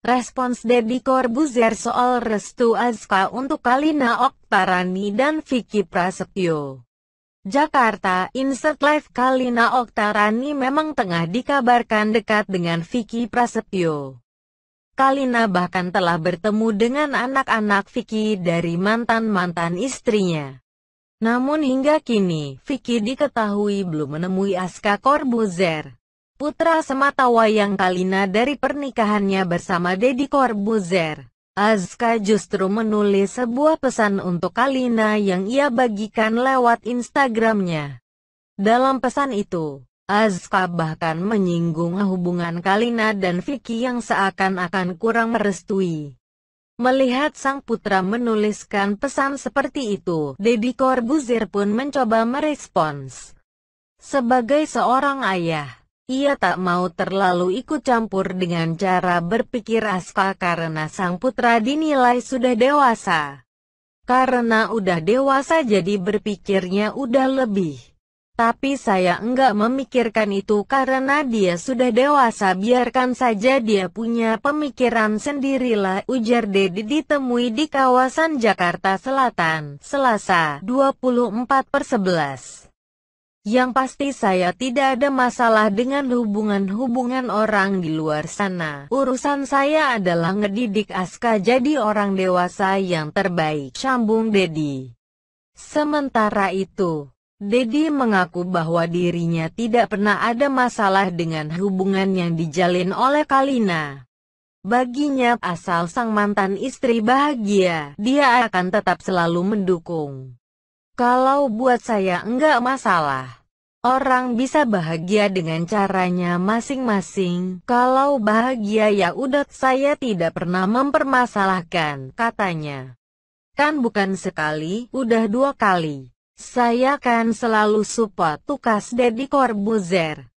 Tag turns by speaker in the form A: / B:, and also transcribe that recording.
A: Respons Deddy Corbuzier soal restu Azka untuk Kalina Oktarani dan Vicky Prasetyo. Jakarta Insert Live Kalina Oktarani memang tengah dikabarkan dekat dengan Vicky Prasetyo. Kalina bahkan telah bertemu dengan anak-anak Vicky dari mantan-mantan istrinya. Namun hingga kini, Vicky diketahui belum menemui Aska Corbuzier putra semata wayang Kalina dari pernikahannya bersama Deddy Corbuzier. Azka justru menulis sebuah pesan untuk Kalina yang ia bagikan lewat Instagramnya. Dalam pesan itu, Azka bahkan menyinggung hubungan Kalina dan Vicky yang seakan-akan kurang merestui. Melihat sang putra menuliskan pesan seperti itu, Deddy Corbuzier pun mencoba merespons. Sebagai seorang ayah, ia tak mau terlalu ikut campur dengan cara berpikir Aska karena sang putra dinilai sudah dewasa. Karena udah dewasa jadi berpikirnya udah lebih. Tapi saya enggak memikirkan itu karena dia sudah dewasa biarkan saja dia punya pemikiran sendirilah ujar Dedi ditemui di kawasan Jakarta Selatan, Selasa 24 11. Yang pasti saya tidak ada masalah dengan hubungan-hubungan orang di luar sana. Urusan saya adalah ngedidik Aska jadi orang dewasa yang terbaik. Sambung Dedi. Sementara itu, Dedi mengaku bahwa dirinya tidak pernah ada masalah dengan hubungan yang dijalin oleh Kalina. Baginya, asal sang mantan istri bahagia, dia akan tetap selalu mendukung. Kalau buat saya enggak masalah. Orang bisa bahagia dengan caranya masing-masing. Kalau bahagia ya udah saya tidak pernah mempermasalahkan, katanya. Kan bukan sekali, udah dua kali. Saya kan selalu support tukas Deddy Corbuzier.